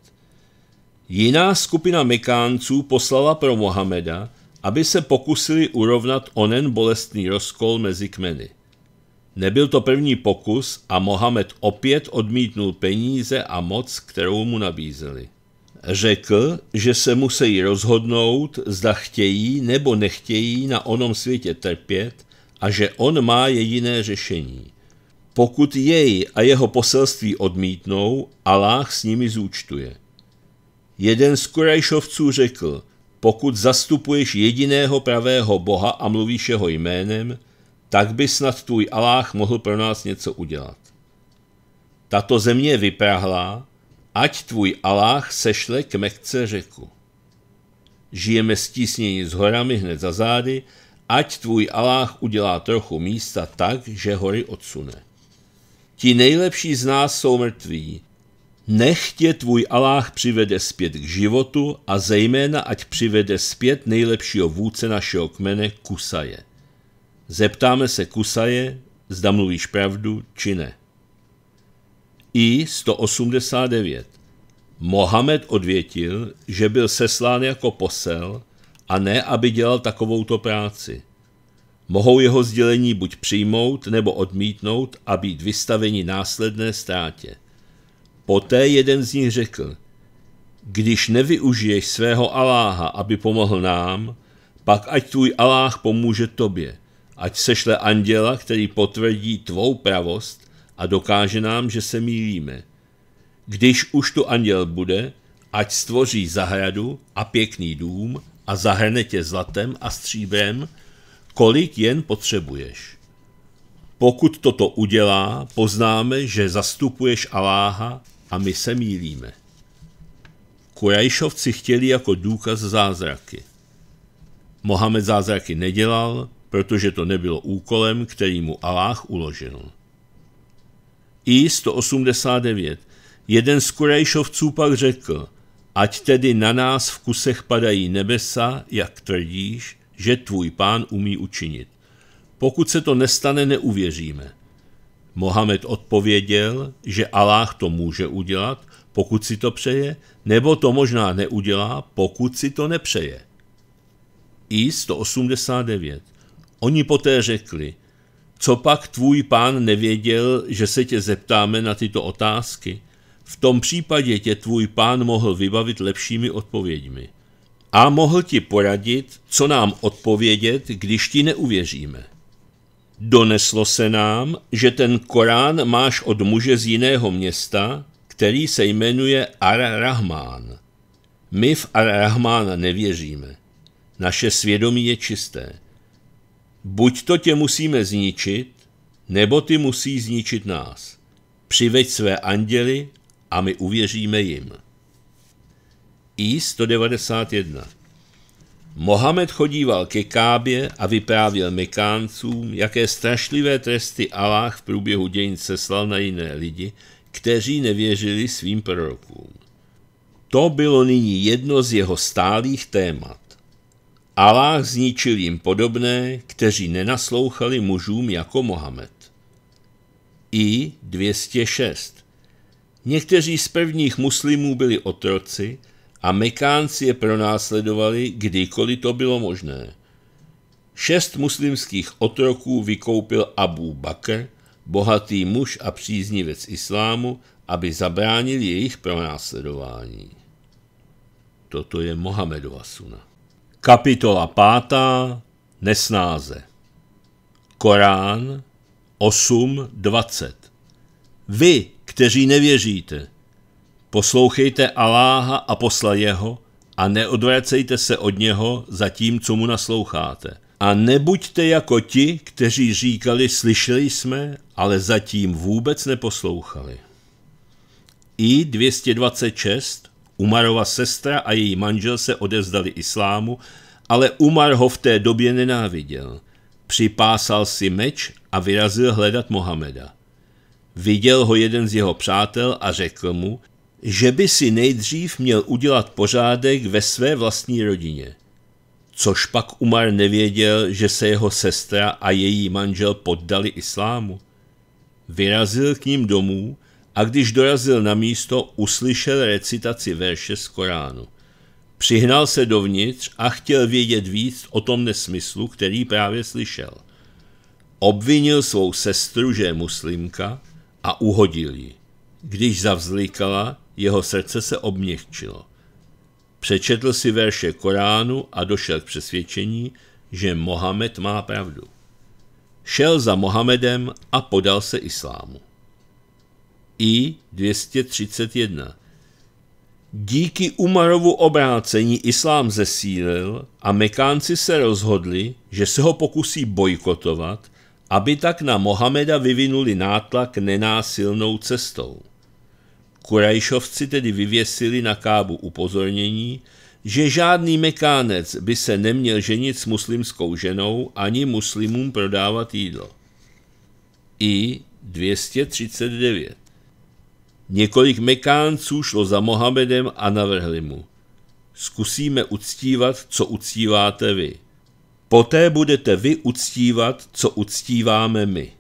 Jiná skupina mykánců poslala pro Mohameda, aby se pokusili urovnat onen bolestný rozkol mezi kmeny. Nebyl to první pokus a Mohamed opět odmítnul peníze a moc, kterou mu nabízeli. Řekl, že se musí rozhodnout, zda chtějí nebo nechtějí na onom světě trpět a že on má jediné řešení. Pokud jej a jeho poselství odmítnou, Aláh s nimi zúčtuje. Jeden z Kurajšovců řekl, pokud zastupuješ jediného pravého Boha a mluvíš jeho jménem, tak by snad tvůj Aláh mohl pro nás něco udělat. Tato země vyprahlá, ať tvůj Aláh sešle k Mekce řeku. Žijeme stísněni s horami hned za zády ať tvůj Aláh udělá trochu místa tak, že hory odsune. Ti nejlepší z nás jsou mrtví. Nech tě tvůj Aláh přivede zpět k životu a zejména ať přivede zpět nejlepšího vůdce našeho kmene Kusaje. Zeptáme se Kusaje, zda mluvíš pravdu či ne. I 189. Mohamed odvětil, že byl seslán jako posel, a ne, aby dělal takovouto práci. Mohou jeho sdělení buď přijmout nebo odmítnout a být vystaveni následné ztrátě. Poté jeden z nich řekl, když nevyužiješ svého Aláha, aby pomohl nám, pak ať tvůj Aláh pomůže tobě, ať sešle anděla, který potvrdí tvou pravost a dokáže nám, že se mílíme. Když už tu anděl bude, ať stvoří zahradu a pěkný dům a zahrne tě zlatem a stříbrem, kolik jen potřebuješ. Pokud toto udělá, poznáme, že zastupuješ Aláha a my se mílíme. Kurajšovci chtěli jako důkaz zázraky. Mohamed zázraky nedělal, protože to nebylo úkolem, který mu Aláh uložil. I 189. Jeden z Kurajšovců pak řekl, Ať tedy na nás v kusech padají nebesa, jak tvrdíš, že tvůj pán umí učinit. Pokud se to nestane, neuvěříme. Mohamed odpověděl, že Aláh to může udělat, pokud si to přeje, nebo to možná neudělá, pokud si to nepřeje. I 189. Oni poté řekli, co pak tvůj pán nevěděl, že se tě zeptáme na tyto otázky? V tom případě tě tvůj pán mohl vybavit lepšími odpověďmi. A mohl ti poradit, co nám odpovědět, když ti neuvěříme. Doneslo se nám, že ten Korán máš od muže z jiného města, který se jmenuje Ar-Rahmán. My v Ar-Rahmána nevěříme. Naše svědomí je čisté. Buď to tě musíme zničit, nebo ty musí zničit nás. Přiveď své anděly a my uvěříme jim. I 191. Mohamed chodíval ke Kábě a vyprávěl Mekáncům, jaké strašlivé tresty Allah v průběhu dějin seslal na jiné lidi, kteří nevěřili svým prorokům. To bylo nyní jedno z jeho stálých témat. Allah zničil jim podobné, kteří nenaslouchali mužům jako Mohamed. I 206. Někteří z prvních muslimů byli otroci a Mekánci je pronásledovali, kdykoliv to bylo možné. Šest muslimských otroků vykoupil Abu Bakr, bohatý muž a příznivec islámu, aby zabránil jejich pronásledování. Toto je Mohamedova suna. Kapitola pátá, Nesnáze Korán 8.20 Vy, kteří nevěříte. Poslouchejte Aláha a posla jeho a neodvracejte se od něho za tím, co mu nasloucháte. A nebuďte jako ti, kteří říkali, slyšeli jsme, ale zatím vůbec neposlouchali. I 226 Umarova sestra a její manžel se odevzdali islámu, ale Umar ho v té době nenáviděl. Připásal si meč a vyrazil hledat Mohameda. Viděl ho jeden z jeho přátel a řekl mu, že by si nejdřív měl udělat pořádek ve své vlastní rodině. Což pak Umar nevěděl, že se jeho sestra a její manžel poddali islámu. Vyrazil k ním domů a když dorazil na místo, uslyšel recitaci verše z Koránu. Přihnal se dovnitř a chtěl vědět víc o tom nesmyslu, který právě slyšel. Obvinil svou sestru, že je muslimka, a uhodil ji. Když zavzlíkala, jeho srdce se obměkčilo. Přečetl si verše Koránu a došel k přesvědčení, že Mohamed má pravdu. Šel za Mohamedem a podal se islámu. I 231. Díky Umarovu obrácení islám zesílil a Mekánci se rozhodli, že se ho pokusí bojkotovat aby tak na Mohameda vyvinuli nátlak nenásilnou cestou. Kurajšovci tedy vyvěsili na kábu upozornění, že žádný mekánec by se neměl ženit s muslimskou ženou ani muslimům prodávat jídlo. I 239. Několik mekánců šlo za Mohamedem a navrhli mu. Zkusíme uctívat, co uctíváte vy. Poté budete vy uctívat, co uctíváme my.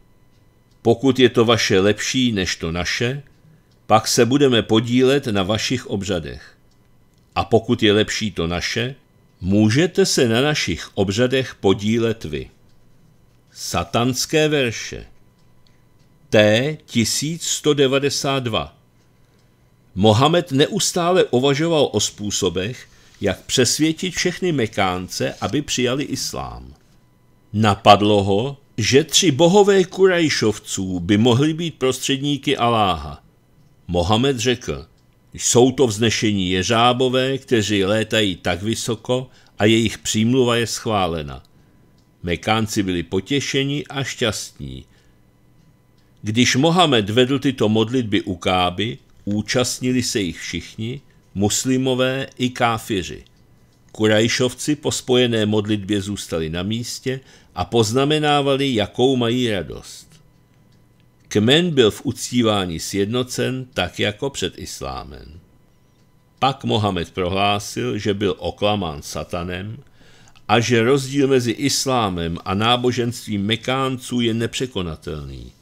Pokud je to vaše lepší než to naše, pak se budeme podílet na vašich obřadech. A pokud je lepší to naše, můžete se na našich obřadech podílet vy. Satanské verše T 1192 Mohamed neustále uvažoval o způsobech, jak přesvědčit všechny mekánce, aby přijali islám. Napadlo ho, že tři bohové kurajšovců by mohli být prostředníky Aláha. Mohamed řekl, jsou to vznešení jeřábové, kteří létají tak vysoko a jejich přímluva je schválena. Mekánci byli potěšeni a šťastní. Když Mohamed vedl tyto modlitby u Káby, účastnili se jich všichni muslimové i káfiři. Kurajšovci po spojené modlitbě zůstali na místě a poznamenávali, jakou mají radost. Kmen byl v uctívání sjednocen tak jako před islámem. Pak Mohamed prohlásil, že byl oklamán satanem a že rozdíl mezi islámem a náboženstvím mekánců je nepřekonatelný –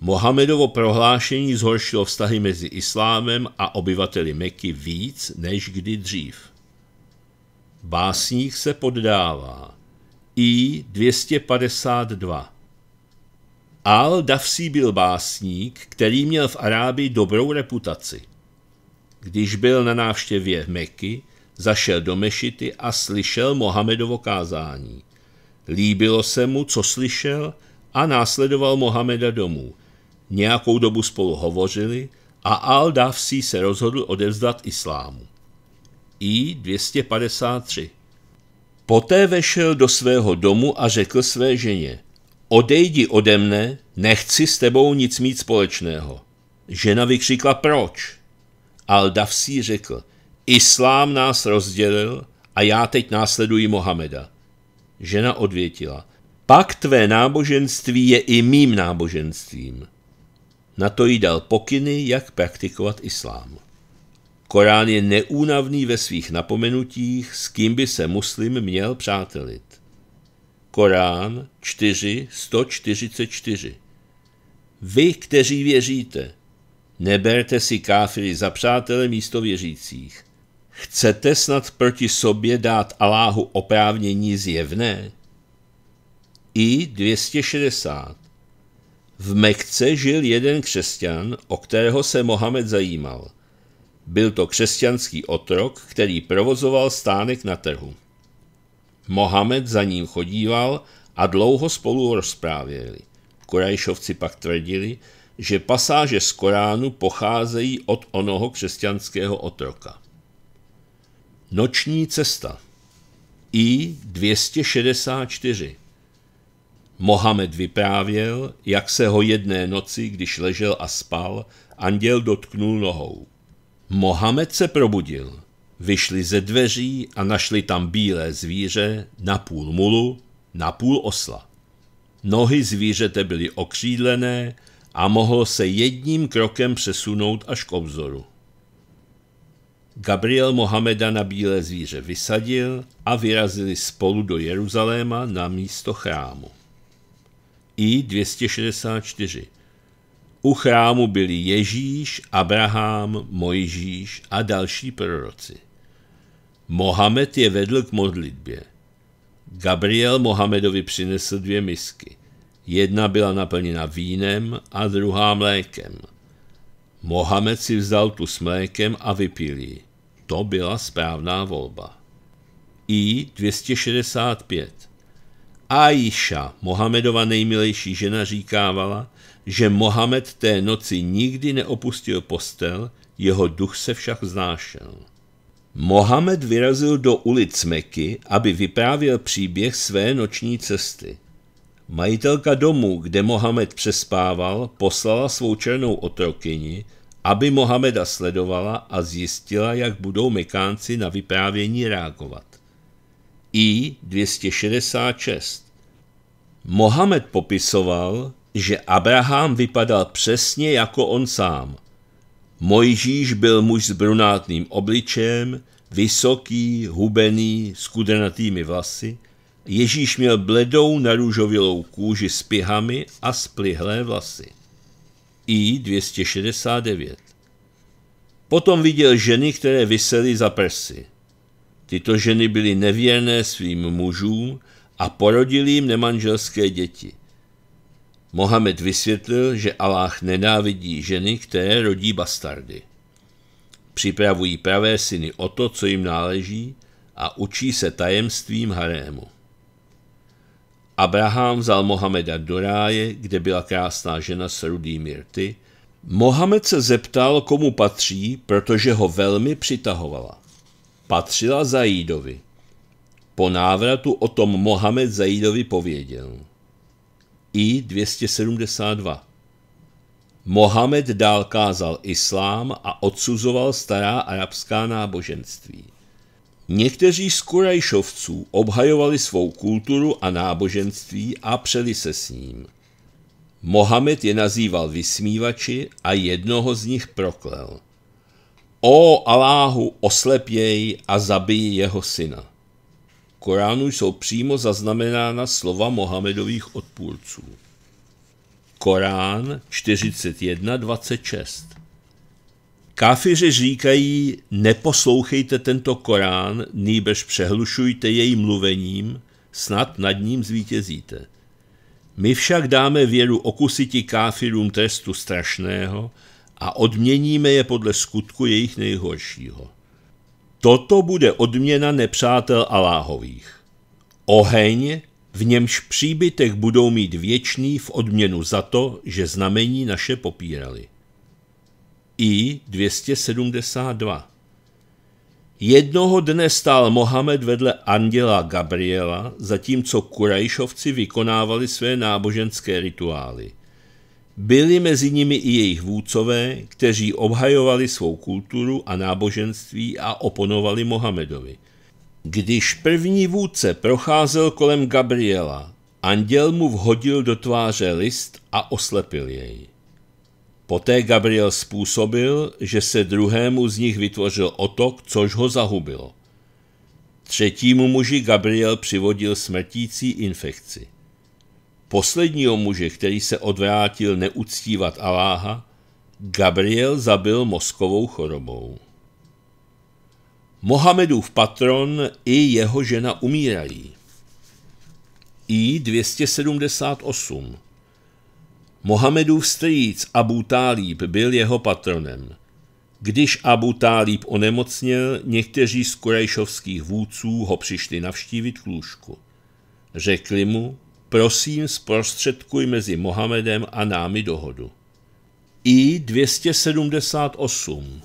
Mohamedovo prohlášení zhoršilo vztahy mezi islámem a obyvateli Meky víc než kdy dřív. Básník se poddává. I 252 Al-Dafsi byl básník, který měl v Arábii dobrou reputaci. Když byl na návštěvě Meky, zašel do Mešity a slyšel Mohamedovo kázání. Líbilo se mu, co slyšel, a následoval Mohameda domů – Nějakou dobu spolu hovořili a Al-Dafsi se rozhodl odevzdat islámu. I 253. Poté vešel do svého domu a řekl své ženě, odejdi ode mne, nechci s tebou nic mít společného. Žena vykřikla proč? Al-Dafsi řekl, islám nás rozdělil a já teď následuji Mohameda. Žena odvětila, pak tvé náboženství je i mým náboženstvím. Na to jí dal pokyny, jak praktikovat islám. Korán je neúnavný ve svých napomenutích, s kým by se muslim měl přátelit. Korán 4, 144 Vy, kteří věříte, neberte si káfiry za přátele místo věřících. Chcete snad proti sobě dát Aláhu oprávnění zjevné? I 260 v Mekce žil jeden křesťan, o kterého se Mohamed zajímal. Byl to křesťanský otrok, který provozoval stánek na trhu. Mohamed za ním chodíval a dlouho spolu rozprávěli. Korajšovci pak tvrdili, že pasáže z Koránu pocházejí od onoho křesťanského otroka. Noční cesta I 264 Mohamed vyprávěl, jak se ho jedné noci, když ležel a spal, anděl dotknul nohou. Mohamed se probudil. Vyšli ze dveří a našli tam bílé zvíře, na půl mulu, půl osla. Nohy zvířete byly okřídlené a mohlo se jedním krokem přesunout až k obzoru. Gabriel Mohameda na bílé zvíře vysadil a vyrazili spolu do Jeruzaléma na místo chrámu. I 264. U chrámu byli Ježíš, Abraham, Mojžíš a další proroci. Mohamed je vedl k modlitbě. Gabriel Mohamedovi přinesl dvě misky. Jedna byla naplněna vínem a druhá mlékem. Mohamed si vzal tu s mlékem a vypil ji. To byla správná volba. I 265. Aisha, Mohamedova nejmilejší žena, říkávala, že Mohamed té noci nikdy neopustil postel, jeho duch se však znášel. Mohamed vyrazil do ulic Meky, aby vyprávěl příběh své noční cesty. Majitelka domu, kde Mohamed přespával, poslala svou černou otrokyni, aby Mohameda sledovala a zjistila, jak budou Mekánci na vyprávění reagovat. I 266 Mohamed popisoval, že Abraham vypadal přesně jako on sám. Mojžíš byl muž s brunátným obličem, vysoký, hubený, s kudrnatými vlasy. Ježíš měl bledou narůžovilou kůži s pihami a splihlé vlasy. I 269. Potom viděl ženy, které visely za prsy. Tyto ženy byly nevěrné svým mužům a porodil jim nemanželské děti. Mohamed vysvětlil, že Aláh nenávidí ženy, které rodí bastardy. Připravují pravé syny o to, co jim náleží a učí se tajemstvím harému. Abraham vzal Mohameda do ráje, kde byla krásná žena s rudými rty. Mohamed se zeptal, komu patří, protože ho velmi přitahovala. Patřila Zajídovi. Po návratu o tom Mohamed Zajidovi pověděl. I 272. Mohamed dál kázal islám a odsuzoval stará arabská náboženství. Někteří z Kurajšovců obhajovali svou kulturu a náboženství a přeli se s ním. Mohamed je nazýval vysmívači a jednoho z nich proklel. O Aláhu oslepěj a zabij jeho syna. Koránu jsou přímo zaznamenána slova Mohamedových odpůrců. Korán 41.26 Káfiři říkají, neposlouchejte tento Korán, nýbrž přehlušujte jej mluvením, snad nad ním zvítězíte. My však dáme věru okusiti káfirům trestu strašného a odměníme je podle skutku jejich nejhoršího. Toto bude odměna nepřátel Aláhových. Oheň, v němž příbytek budou mít věčný v odměnu za to, že znamení naše popírali. I 272 Jednoho dne stál Mohamed vedle anděla Gabriela, zatímco Kurajšovci vykonávali své náboženské rituály – byli mezi nimi i jejich vůdcové, kteří obhajovali svou kulturu a náboženství a oponovali Mohamedovi. Když první vůdce procházel kolem Gabriela, anděl mu vhodil do tváře list a oslepil jej. Poté Gabriel způsobil, že se druhému z nich vytvořil otok, což ho zahubilo. Třetímu muži Gabriel přivodil smrtící infekci. Posledního muže, který se odvrátil neuctívat Aláha, Gabriel zabil mozkovou chorobou. Mohamedův patron i jeho žena umírají. I 278. Mohamedův strýc Abu Talib byl jeho patronem. Když Abu Talib onemocněl, někteří z kurejšovských vůdců ho přišli navštívit k lůžku. Řekli mu, prosím zprostředkuj mezi Mohamedem a námi dohodu. I 278.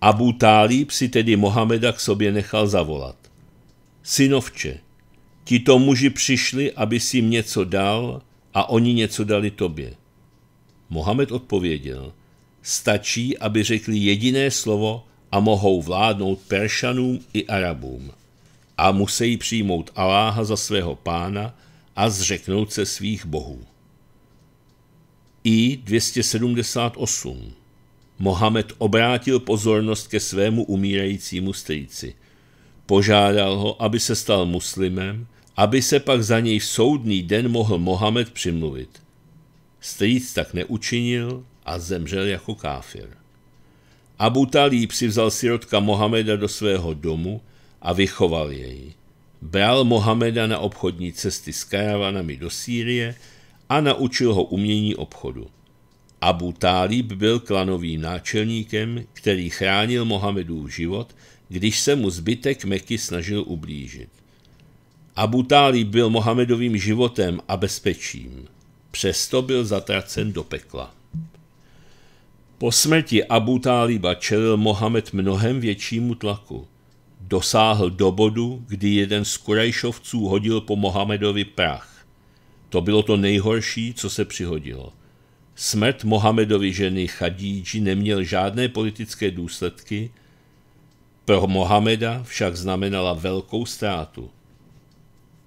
Abu Talib si tedy Mohameda k sobě nechal zavolat. Synovče, tito muži přišli, aby si jim něco dal a oni něco dali tobě. Mohamed odpověděl, stačí, aby řekli jediné slovo a mohou vládnout Peršanům i Arabům. A musí přijmout Aláha za svého pána a zřeknout se svých bohů. I 278. Mohamed obrátil pozornost ke svému umírajícímu strýci. Požádal ho, aby se stal muslimem, aby se pak za něj v soudný den mohl Mohamed přimluvit. Strýc tak neučinil a zemřel jako káfir. Abu Talib si vzal sirotka Mohameda do svého domu a vychoval jej. Bral Mohameda na obchodní cesty s karavanami do Sýrie a naučil ho umění obchodu. Abu Talib byl klanovým náčelníkem, který chránil Mohamedův život, když se mu zbytek Meky snažil ublížit. Abu Talib byl Mohamedovým životem a bezpečím. Přesto byl zatracen do pekla. Po smrti Abu Taliba čelil Mohamed mnohem většímu tlaku dosáhl do bodu, kdy jeden z Kurajšovců hodil po Mohamedovi prach. To bylo to nejhorší, co se přihodilo. Smrt Mohamedovi ženy Chadíči neměl žádné politické důsledky, pro Mohameda však znamenala velkou ztrátu.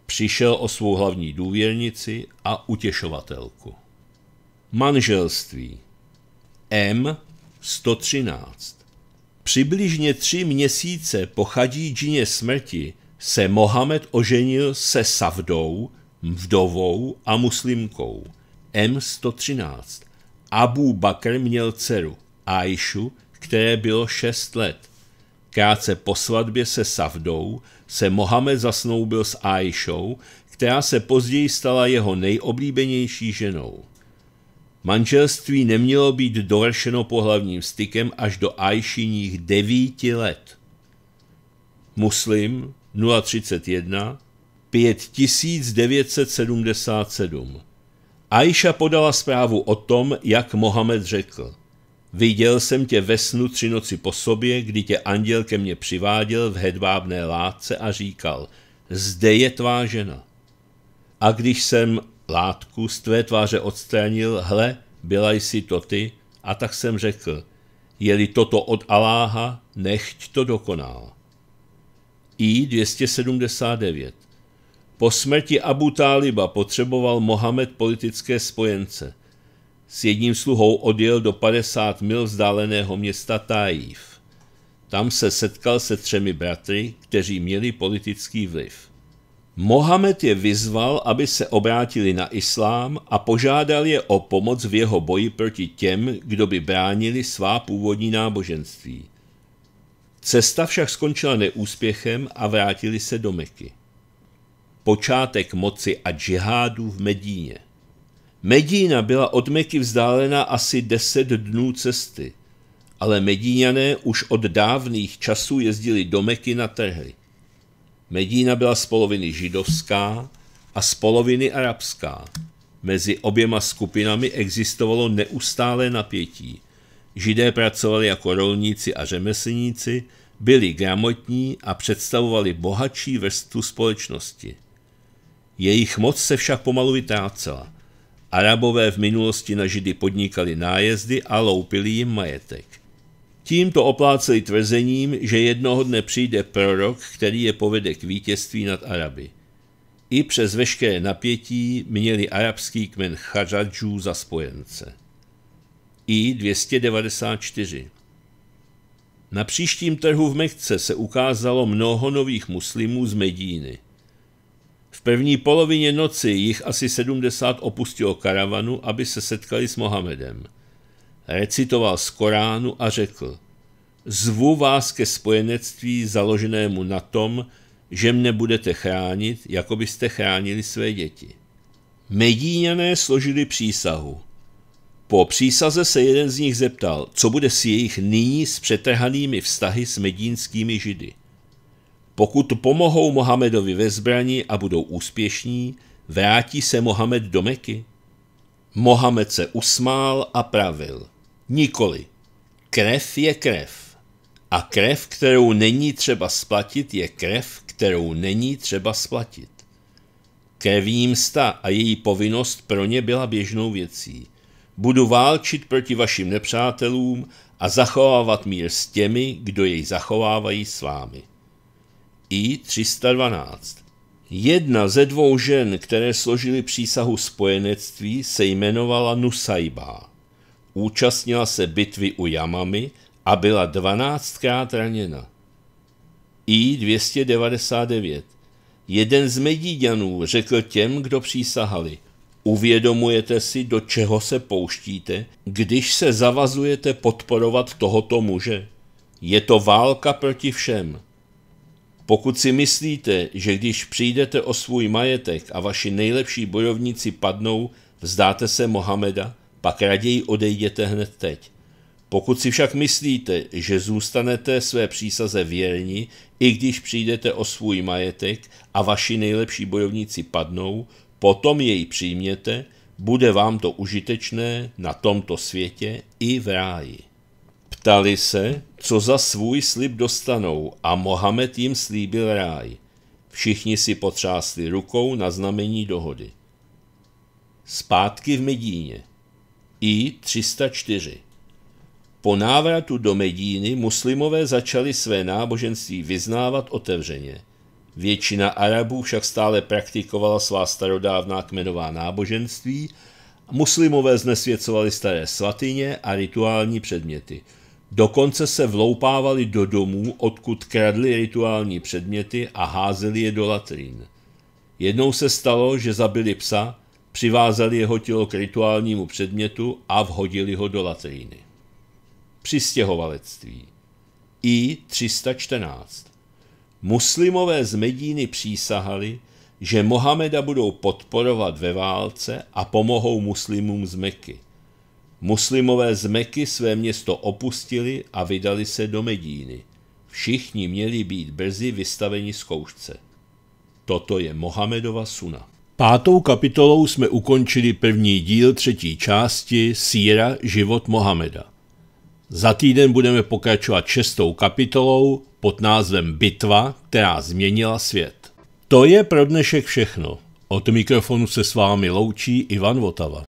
Přišel o svou hlavní důvěrnici a utěšovatelku. Manželství M113 Přibližně tři měsíce po chadíčině smrti se Mohamed oženil se Savdou, vdovou a muslimkou. M113. Abu Bakr měl dceru Aishu, které bylo šest let. Krátce po svatbě se Savdou se Mohamed zasnoubil s Aishou, která se později stala jeho nejoblíbenější ženou. Manželství nemělo být dovršeno pohlavním stykem až do ajšiních devíti let. Muslim 031 5977 Ajša podala zprávu o tom, jak Mohamed řekl. Viděl jsem tě ve snu tři noci po sobě, kdy tě anděl ke mně přiváděl v hedvábné látce a říkal, zde je tvá žena. A když jsem látku z tvé tváře odstranil, hle, byla jsi to ty, a tak jsem řekl, je-li toto od Aláha, nechť to dokonal. I 279. Po smrti Abu Taliba potřeboval Mohamed politické spojence. S jedním sluhou odjel do 50 mil vzdáleného města Taif. Tam se setkal se třemi bratry, kteří měli politický vliv. Mohamed je vyzval, aby se obrátili na islám a požádal je o pomoc v jeho boji proti těm, kdo by bránili svá původní náboženství. Cesta však skončila neúspěchem a vrátili se do Meky. Počátek moci a džihádu v Medíně Medína byla od Meky vzdálena asi 10 dnů cesty, ale Medíňané už od dávných časů jezdili do Meky na trhy. Medína byla z poloviny židovská a z poloviny arabská. Mezi oběma skupinami existovalo neustálé napětí. Židé pracovali jako rolníci a řemeslníci, byli gramotní a představovali bohatší vrstvu společnosti. Jejich moc se však pomalu vytrácela. Arabové v minulosti na Židy podnikali nájezdy a loupili jim majetek. Tím to opláceli tvrzením, že jednoho dne přijde prorok, který je povede k vítězství nad Araby. I přes veškeré napětí měli arabský kmen Chadžadžů za spojence. I 294. Na příštím trhu v Mekce se ukázalo mnoho nových muslimů z Medíny. V první polovině noci jich asi 70 opustilo karavanu, aby se setkali s Mohamedem – recitoval z Koránu a řekl, zvu vás ke spojenectví založenému na tom, že mne budete chránit, jako byste chránili své děti. Medíňané složili přísahu. Po přísaze se jeden z nich zeptal, co bude s jejich nyní s přetrhanými vztahy s medínskými židy. Pokud pomohou Mohamedovi ve zbrani a budou úspěšní, vrátí se Mohamed do Meky? Mohamed se usmál a pravil. Nikoli. Krev je krev. A krev, kterou není třeba splatit, je krev, kterou není třeba splatit. Krevní msta a její povinnost pro ně byla běžnou věcí. Budu válčit proti vašim nepřátelům a zachovávat mír s těmi, kdo jej zachovávají s vámi. I 312. Jedna ze dvou žen, které složily přísahu spojenectví, se jmenovala Nusajbá. Účastnila se bitvy u Jamamy a byla 12krát raněna. I-299. Jeden z Medíďanů řekl těm, kdo přísahali, uvědomujete si, do čeho se pouštíte, když se zavazujete podporovat tohoto muže. Je to válka proti všem. Pokud si myslíte, že když přijdete o svůj majetek a vaši nejlepší bojovníci padnou, vzdáte se Mohameda, pak raději odejděte hned teď. Pokud si však myslíte, že zůstanete své přísaze věrni, i když přijdete o svůj majetek a vaši nejlepší bojovníci padnou, potom jej přijměte, bude vám to užitečné na tomto světě i v ráji. Ptali se, co za svůj slib dostanou a Mohamed jim slíbil ráj. Všichni si potřásli rukou na znamení dohody. Zpátky v Medíně. I-304. Po návratu do Medíny muslimové začali své náboženství vyznávat otevřeně. Většina Arabů však stále praktikovala svá starodávná kmenová náboženství, muslimové znesvěcovali staré svatyně a rituální předměty. Dokonce se vloupávali do domů, odkud kradli rituální předměty a házeli je do latrín. Jednou se stalo, že zabili psa, Přivázali jeho tělo k rituálnímu předmětu a vhodili ho do latríny. Přistěhovalectví I 314 Muslimové z Medíny přísahali, že Mohameda budou podporovat ve válce a pomohou muslimům z Meky. Muslimové z Meky své město opustili a vydali se do Medíny. Všichni měli být brzy vystaveni zkoušce. Toto je Mohamedova suna. Pátou kapitolou jsme ukončili první díl třetí části Síra život Mohameda. Za týden budeme pokračovat šestou kapitolou pod názvem Bitva, která změnila svět. To je pro dnešek všechno. Od mikrofonu se s vámi loučí Ivan Votava.